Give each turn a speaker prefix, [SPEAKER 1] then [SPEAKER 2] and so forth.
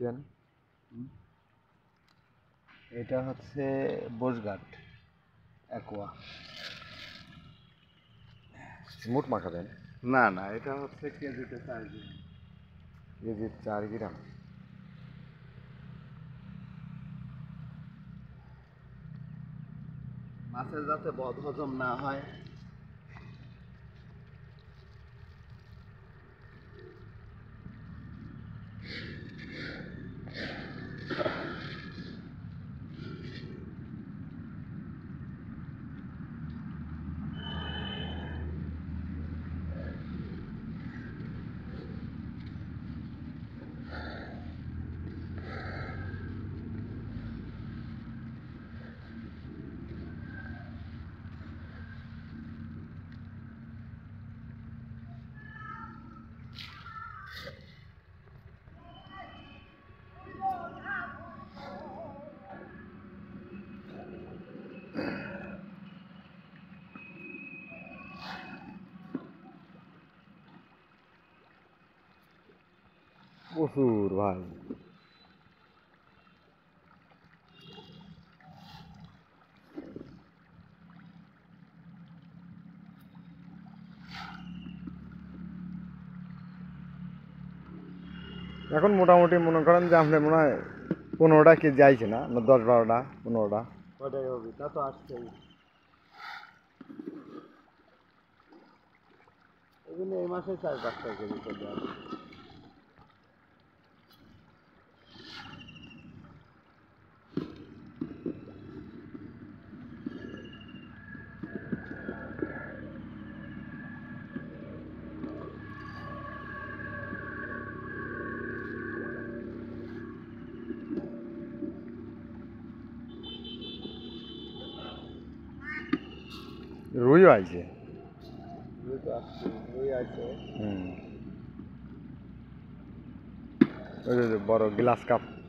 [SPEAKER 1] দেখছেন এটা হচ্ছে বোসঘাট অ্যাকোয়া মোট দেন না না
[SPEAKER 2] এটা হচ্ছে কেজিতে চার গ্রাম
[SPEAKER 1] কেজি চার গ্রাম
[SPEAKER 3] মাছের যাতে বদহজম না হয়
[SPEAKER 4] উসুর ভাল
[SPEAKER 5] এখন মোটামুটি অনুমান করেন যে আমরা মোনায় 15টা কি যায়ে না 10 12টা 15টা
[SPEAKER 6] কয়টা হবে তা তো আসছে এই নিয়ে এই মাসে 4-5 টাকা
[SPEAKER 7] রুইও আইছে
[SPEAKER 8] বড় গ্লাস কাপ